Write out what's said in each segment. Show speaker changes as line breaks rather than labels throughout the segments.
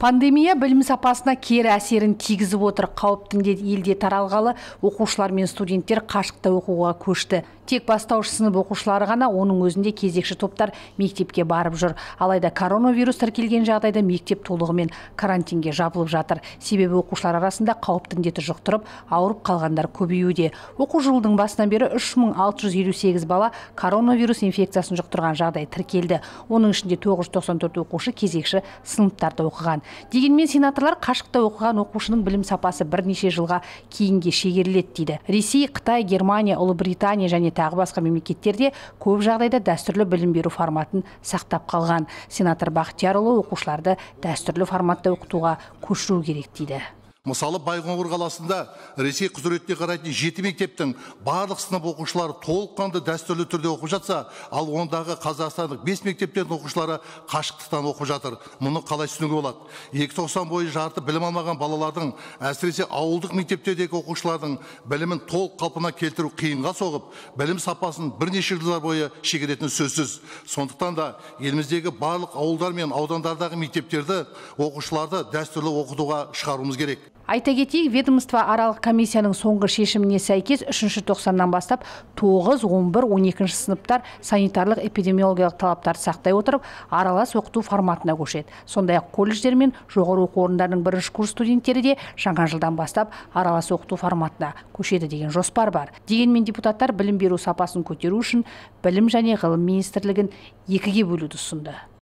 пандемия білім сапасына кері әсерін тигізіп отыр қауіпті індет елде таралғалы оқушылар мен студенттер қашықта оқуға көшті тек бастауыш сынып оқушылары ғана оның өзінде кезекші топтар мектепке барып жүр алайда коронавирус тіркелген жағдайда мектеп толығымен карантинге жабылып жатыр себебі оқушылар арасында қауіпті індетті жұқтырып ауырып қалғандар көбеюде оқу жылының басынан бері 3658 бала коронавирус инфекциясын жұқтырған жағдай тіркелді оның ішінде 994 оқушы кезекші сыныптарда оқыған дегенмен сенаторлар қашықта оқыған оқушының білім сапасы бірнеше жылға кейінге шегеріледі дейді ресей қытай германия ұлыбритания және тағы басқа мемлекеттерде көп жағдайда дәстүрлі білім беру форматын сақтап қалған сенатор бақтиярұлы оқушыларды дәстүрлі форматта оқытуға көшіру керек дейді
мысалы байқоңыр қаласында ресей құзыретіне қарайтын жеті мектептің барлық сынып оқушылары толыққанды дәстүрлі түрде оқып жатса ал ондағы қазақстандық бес мектептердің оқушылары қашықтықтан оқып жатыр мұны қалай түсінуге болады екі тоқсан бойы жарты білім алмаған балалардың әсіресе ауылдық мектептердегі оқушылардың білімін толық қалпына келтіру қиынға соғып білім сапасын бірнеше жылдар бойы шегеретіні сөзсіз сондықтан да еліміздегі барлық ауылдар мен аудандардағы мектептерді оқушыларды дәстүрлі оқытуға шығаруымыз керек
айта кетейік ведомство аралық комиссияның соңғы шешіміне сәйкес үшінші тоқсаннан бастап 9, 11, 12 он сыныптар санитарлық эпидемиологиялық талаптар сақтай отырып аралас оқыту форматына көшеді сондай ақ колледждер мен жоғары оқу бірінші курс студенттері де жаңа жылдан бастап аралас оқыту форматына көшеді деген жоспар бар дегенмен депутаттар білім беру сапасын көтеру үшін білім және ғылым министрлігін екіге бөлуді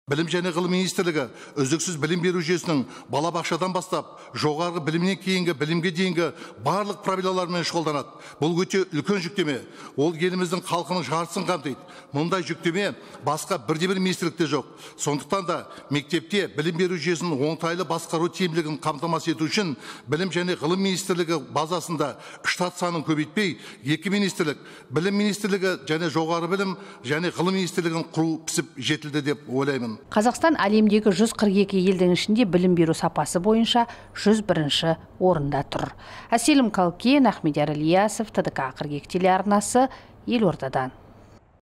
білім және ғылым министрлігі үздіксіз білім беру жүйесінің балабақшадан бастап жоғарғы білімнен кейінгі білімге дейінгі барлық проблемалармен шұғылданады бұл өте үлкен жүктеме ол еліміздің халқының жартысын қамтиды мұндай жүктеме басқа бірде бір министрлікте жоқ сондықтан да мектепте білім беру жүйесін оңтайлы басқару тиімділігін қамтамасыз ету үшін білім және ғылым министрлігі базасында штат санын көбейтпей екі министрлік білім министрлігі және жоғары білім және ғылым министрлігін құру пісіп жетілді деп ойлаймын
қазақстан әлемдегі 142 елдің ішінде білім беру сапасы бойынша 101 орында тұр әселім қалкен ахмедияр ілиясов тдк екі телеарнасы елордадан